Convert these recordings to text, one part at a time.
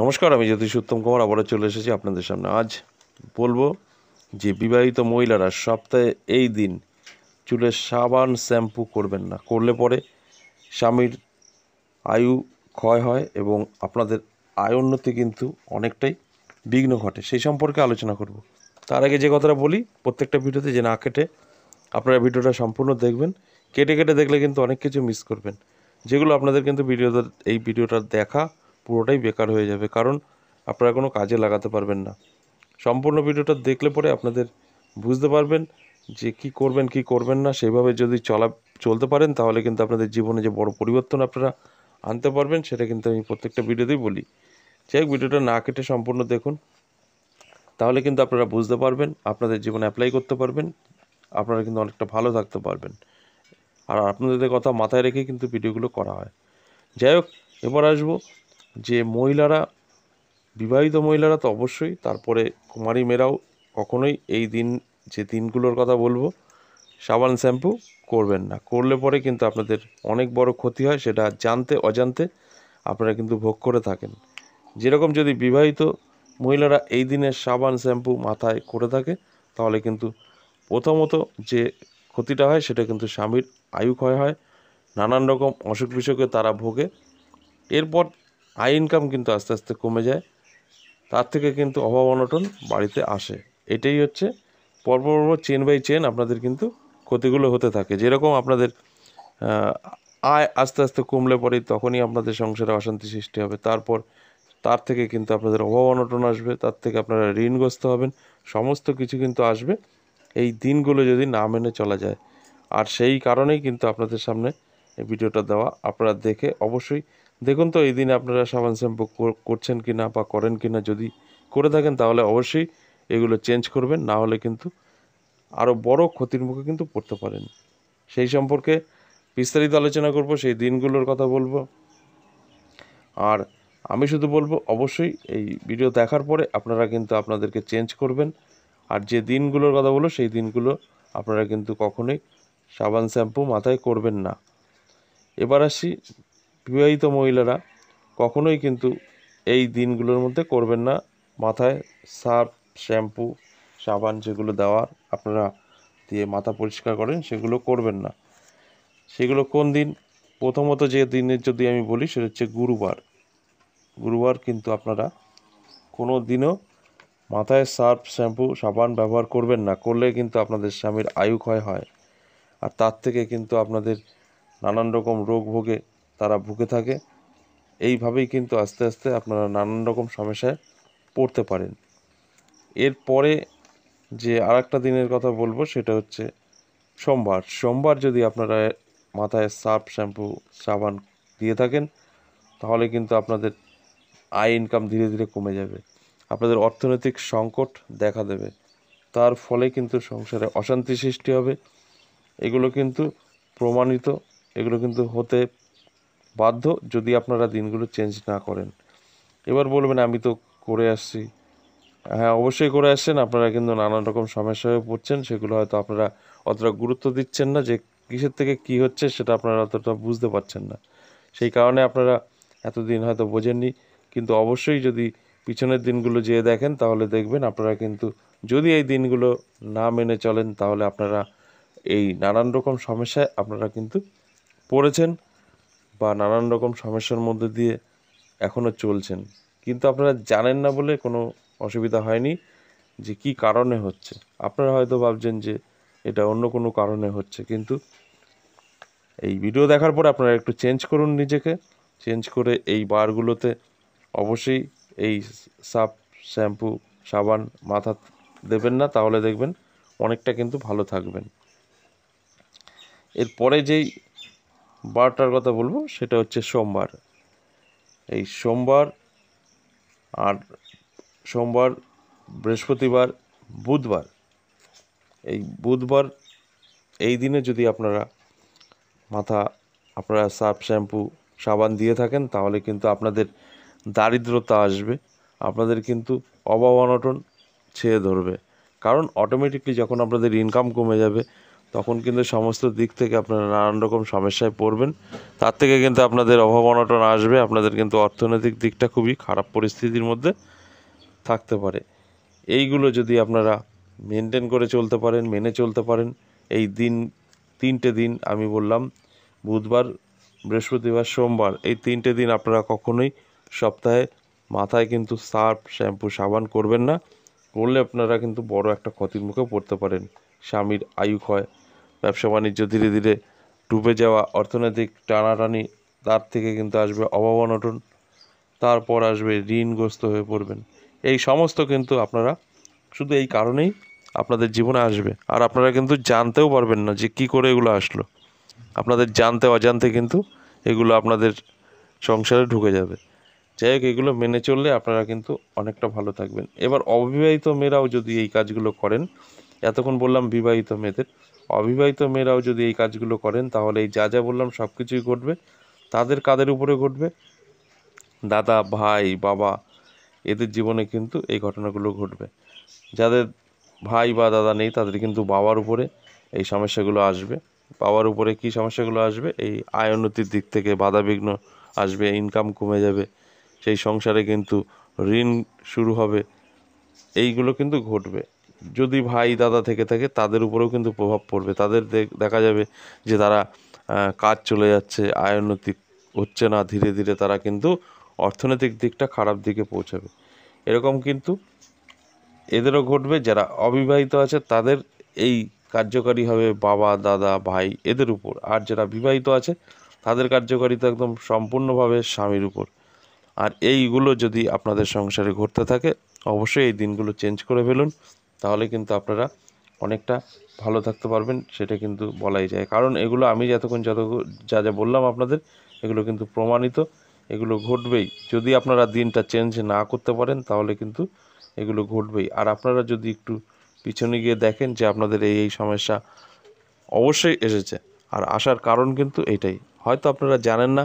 নমস্কার আমি জ্যোতিষ উত্তম কুমার আবারও চলে এসেছি আপনাদের সামনে আজ বলবো যে বিবাহিত মহিলারা সপ্তাহে এই দিন চুলে সাবান শ্যাম্পু করবেন না করলে পরে স্বামীর আয়ু ক্ষয় হয় এবং আপনাদের আয়োন্নতি কিন্তু অনেকটাই বিঘ্ন ঘটে সেই সম্পর্কে আলোচনা করব তার আগে যে কথাটা বলি প্রত্যেকটা ভিডিওতে যে না কেটে আপনারা ভিডিওটা সম্পূর্ণ দেখবেন কেটে কেটে দেখলে কিন্তু অনেক কিছু মিস করবেন যেগুলো আপনাদের কিন্তু ভিডিওটা এই ভিডিওটা দেখা পুরোটাই বেকার হয়ে যাবে কারণ আপনারা কোনো কাজে লাগাতে পারবেন না সম্পূর্ণ ভিডিওটা দেখলে পরে আপনাদের বুঝতে পারবেন যে কি করবেন কি করবেন না সেভাবে যদি চলা চলতে পারেন তাহলে কিন্তু আপনাদের জীবনে যে বড় পরিবর্তন আপনারা আনতে পারবেন সেটা কিন্তু আমি প্রত্যেকটা ভিডিওতেই বলি যাই ভিডিওটা না কেটে সম্পূর্ণ দেখুন তাহলে কিন্তু আপনারা বুঝতে পারবেন আপনাদের জীবনে অ্যাপ্লাই করতে পারবেন আপনারা কিন্তু অনেকটা ভালো থাকতে পারবেন আর আপনাদের কথা মাথায় রেখে কিন্তু ভিডিওগুলো করা হয় যাই হোক এবার আসবো যে মহিলারা বিবাহিত মহিলারা তো অবশ্যই তারপরে কুমারী মেয়েরাও কখনোই এই দিন যে দিনগুলোর কথা বলবো সাবান শ্যাম্পু করবেন না করলে পরে কিন্তু আপনাদের অনেক বড় ক্ষতি হয় সেটা জানতে অজান্তে আপনারা কিন্তু ভোগ করে থাকেন যেরকম যদি বিবাহিত মহিলারা এই দিনে সাবান শ্যাম্পু মাথায় করে থাকে তাহলে কিন্তু প্রথমত যে ক্ষতিটা হয় সেটা কিন্তু স্বামীর আয়ু ক্ষয় হয় নানান রকম অসুখ বিসুখে তারা ভোগে এরপর আই ইনকাম কিন্তু আস্তে আস্তে কমে যায় তার থেকে কিন্তু অভাব অনটন বাড়িতে আসে এটাই হচ্ছে পর্ব পর্ব চেন বাই চেন আপনাদের কিন্তু ক্ষতিগুলো হতে থাকে যেরকম আপনাদের আয় আস্তে আস্তে কমলে পরে তখনই আপনাদের সংসারে অশান্তি সৃষ্টি হবে তারপর তার থেকে কিন্তু আপনাদের অভাব অনটন আসবে তার থেকে আপনারা ঋণগ্রস্ত হবেন সমস্ত কিছু কিন্তু আসবে এই দিনগুলো যদি না মেনে চলা যায় আর সেই কারণেই কিন্তু আপনাদের সামনে এই ভিডিওটা দেওয়া আপনারা দেখে অবশ্যই দেখুন তো এই দিন আপনারা সাবান শ্যাম্পু করছেন কি না বা করেন কি না যদি করে থাকেন তাহলে অবশ্যই এগুলো চেঞ্জ করবেন না হলে কিন্তু আরও বড় ক্ষতির মুখে কিন্তু পড়তে পারেন সেই সম্পর্কে বিস্তারিত আলোচনা করব সেই দিনগুলোর কথা বলবো আর আমি শুধু বলবো অবশ্যই এই ভিডিও দেখার পরে আপনারা কিন্তু আপনাদেরকে চেঞ্জ করবেন আর যে দিনগুলোর কথা বলো সেই দিনগুলো আপনারা কিন্তু কখনোই সাবান শ্যাম্পু মাথায় করবেন না এবার আসি বিবাহিত মহিলারা কখনোই কিন্তু এই দিনগুলোর মধ্যে করবেন না মাথায় সার্ফ শ্যাম্পু সাবান যেগুলো দেওয়ার আপনারা দিয়ে মাথা পরিষ্কার করেন সেগুলো করবেন না সেগুলো কোন দিন প্রথমত যে দিনের যদি আমি বলি সেটা হচ্ছে গুরুবার গুরুবার কিন্তু আপনারা কোনো দিনও মাথায় সার্ফ শ্যাম্পু সাবান ব্যবহার করবেন না করলে কিন্তু আপনাদের স্বামীর আয়ু ক্ষয় হয় আর তার থেকে কিন্তু আপনাদের নানান রকম রোগ ভোগে তারা ভুগে থাকে এইভাবেই কিন্তু আস্তে আস্তে আপনারা নানান রকম সমস্যায় পড়তে পারেন এরপরে যে আর একটা দিনের কথা বলবো সেটা হচ্ছে সোমবার সোমবার যদি আপনারা মাথায় সার্ফ শ্যাম্পু সাবান দিয়ে থাকেন তাহলে কিন্তু আপনাদের আয় ইনকাম ধীরে ধীরে কমে যাবে আপনাদের অর্থনৈতিক সংকট দেখা দেবে তার ফলে কিন্তু সংসারে অশান্তি সৃষ্টি হবে এগুলো কিন্তু প্রমাণিত এগুলো কিন্তু হতে বাধ্য যদি আপনারা দিনগুলো চেঞ্জ না করেন এবার বলবেন আমি তো করে আসছি হ্যাঁ অবশ্যই করে আসছেন আপনারা কিন্তু নানান রকম সমস্যা হয়ে পড়ছেন সেগুলো হয়তো আপনারা অতটা গুরুত্ব দিচ্ছেন না যে কিসের থেকে কি হচ্ছে সেটা আপনারা অতটা বুঝতে পারছেন না সেই কারণে আপনারা এতদিন হয়তো বোঝেননি কিন্তু অবশ্যই যদি পিছনের দিনগুলো যেয়ে দেখেন তাহলে দেখবেন আপনারা কিন্তু যদি এই দিনগুলো না মেনে চলেন তাহলে আপনারা এই নানান রকম সমস্যায় আপনারা কিন্তু পড়েছেন বা নানান রকম সমস্যার মধ্যে দিয়ে এখনও চলছেন কিন্তু আপনারা জানেন না বলে কোনো অসুবিধা হয়নি যে কি কারণে হচ্ছে আপনারা হয়তো ভাবছেন যে এটা অন্য কোনো কারণে হচ্ছে কিন্তু এই ভিডিও দেখার পরে আপনারা একটু চেঞ্জ করুন নিজেকে চেঞ্জ করে এই বারগুলোতে অবশ্যই এই সাপ শ্যাম্পু সাবান মাথা দেবেন না তাহলে দেখবেন অনেকটা কিন্তু ভালো থাকবেন এরপরে যেই বারটার কথা বলবো সেটা হচ্ছে সোমবার এই সোমবার আর সোমবার বৃহস্পতিবার বুধবার এই বুধবার এই দিনে যদি আপনারা মাথা আপনারা সার্ফ শ্যাম্পু সাবান দিয়ে থাকেন তাহলে কিন্তু আপনাদের দারিদ্রতা আসবে আপনাদের কিন্তু অভাব অনটন ছেয়ে ধরবে কারণ অটোমেটিকলি যখন আপনাদের ইনকাম কমে যাবে তখন কিন্তু সমস্ত দিক থেকে আপনারা নানান রকম সমস্যায় পড়বেন তার থেকে কিন্তু আপনাদের অভাব অনটন আসবে আপনাদের কিন্তু অর্থনৈতিক দিকটা খুবই খারাপ পরিস্থিতির মধ্যে থাকতে পারে এইগুলো যদি আপনারা মেনটেন করে চলতে পারেন মেনে চলতে পারেন এই দিন তিনটে দিন আমি বললাম বুধবার বৃহস্পতিবার সোমবার এই তিনটে দিন আপনারা কখনোই সপ্তাহে মাথায় কিন্তু সার্ফ শ্যাম্পু সাবান করবেন না করলে আপনারা কিন্তু বড় একটা ক্ষতির মুখে পড়তে পারেন স্বামীর আয়ু ক্ষয় ব্যবসা বাণিজ্য ধীরে ধীরে ডুবে যাওয়া অর্থনৈতিক টানাটানি তার থেকে কিন্তু আসবে অভাবনটন তারপর আসবে ঋণগ্রস্ত হয়ে পড়বেন এই সমস্ত কিন্তু আপনারা শুধু এই কারণেই আপনাদের জীবনে আসবে আর আপনারা কিন্তু জানতেও পারবেন না যে কি করে এগুলো আসলো আপনাদের জানতে অজান্তে কিন্তু এগুলো আপনাদের সংসারে ঢুকে যাবে যাই হোক এগুলো মেনে চললে আপনারা কিন্তু অনেকটা ভালো থাকবেন এবার অবিবাহিত মেয়েরাও যদি এই কাজগুলো করেন এতক্ষণ বললাম বিবাহিত মেয়েদের অবিবাহিত মেয়েরাও যদি এই কাজগুলো করেন তাহলে এই যা যা বললাম সব কিছুই ঘটবে তাদের কাদের উপরে ঘটবে দাদা ভাই বাবা এদের জীবনে কিন্তু এই ঘটনাগুলো ঘটবে যাদের ভাই বা দাদা নেই তাদের কিন্তু বাবার উপরে এই সমস্যাগুলো আসবে বাবার উপরে কি সমস্যাগুলো আসবে এই আয় উন্নতির দিক থেকে বাধা বিঘ্ন আসবে ইনকাম কমে যাবে সেই সংসারে কিন্তু ঋণ শুরু হবে এইগুলো কিন্তু ঘটবে যদি ভাই দাদা থেকে থাকে তাদের উপরেও কিন্তু প্রভাব পড়বে তাদের দেখা যাবে যে তারা কাজ চলে যাচ্ছে আয়োন্নতি হচ্ছে না ধীরে ধীরে তারা কিন্তু অর্থনৈতিক দিকটা খারাপ দিকে পৌঁছাবে এরকম কিন্তু এদেরও ঘটবে যারা অবিবাহিত আছে তাদের এই কার্যকারী হবে বাবা দাদা ভাই এদের উপর আর যারা বিবাহিত আছে তাদের কার্যকারিতা একদম সম্পূর্ণভাবে স্বামীর উপর আর এইগুলো যদি আপনাদের সংসারে ঘটতে থাকে অবশ্যই এই দিনগুলো চেঞ্জ করে ফেলুন তাহলে কিন্তু আপনারা অনেকটা ভালো থাকতে পারবেন সেটা কিন্তু বলাই যায় কারণ এগুলো আমি যতক্ষণ যত যা যা বললাম আপনাদের এগুলো কিন্তু প্রমাণিত এগুলো ঘটবেই যদি আপনারা দিনটা চেঞ্জ না করতে পারেন তাহলে কিন্তু এগুলো ঘটবেই আর আপনারা যদি একটু পিছনে গিয়ে দেখেন যে আপনাদের এই এই সমস্যা অবশ্যই এসেছে আর আসার কারণ কিন্তু এটাই হয়তো আপনারা জানেন না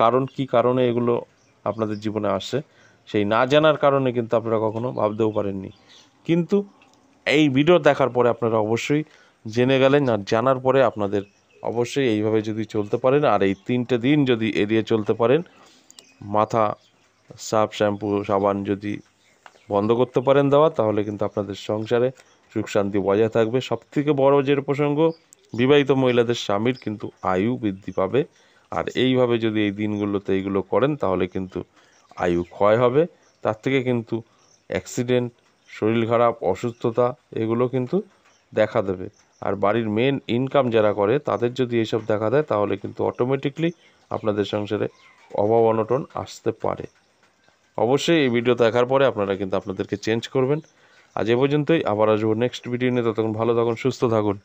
কারণ কি কারণে এগুলো আপনাদের জীবনে আসছে সেই না জানার কারণে কিন্তু আপনারা কখনো ভাবতেও পারেননি কিন্তু এই ভিডিও দেখার পরে আপনারা অবশ্যই জেনে গেলেন আর জানার পরে আপনাদের অবশ্যই এইভাবে যদি চলতে পারেন আর এই তিনটে দিন যদি এড়িয়ে চলতে পারেন মাথা সাপ শ্যাম্পু সাবান যদি বন্ধ করতে পারেন দেওয়া তাহলে কিন্তু আপনাদের সংসারে সুখ শান্তি বজায় থাকবে সবথেকে বড় যে প্রসঙ্গ বিবাহিত মহিলাদের স্বামীর কিন্তু আয়ু বৃদ্ধি পাবে আর এইভাবে যদি এই দিনগুলোতে এইগুলো করেন তাহলে কিন্তু আয়ু ক্ষয় হবে তার থেকে কিন্তু অ্যাক্সিডেন্ট শরীর খারাপ অসুস্থতা এগুলো কিন্তু দেখা দেবে আর বাড়ির মেন ইনকাম যারা করে তাদের যদি এইসব দেখা দেয় তাহলে কিন্তু অটোমেটিকলি আপনাদের সংসারে অভাব অনটন আসতে পারে অবশ্যই এই ভিডিও দেখার পরে আপনারা কিন্তু আপনাদেরকে চেঞ্জ করবেন আজ এ পর্যন্তই আবার আসবো নেক্সট ভিডিও নিয়ে ততক্ষণ ভালো থাকুন সুস্থ থাকুন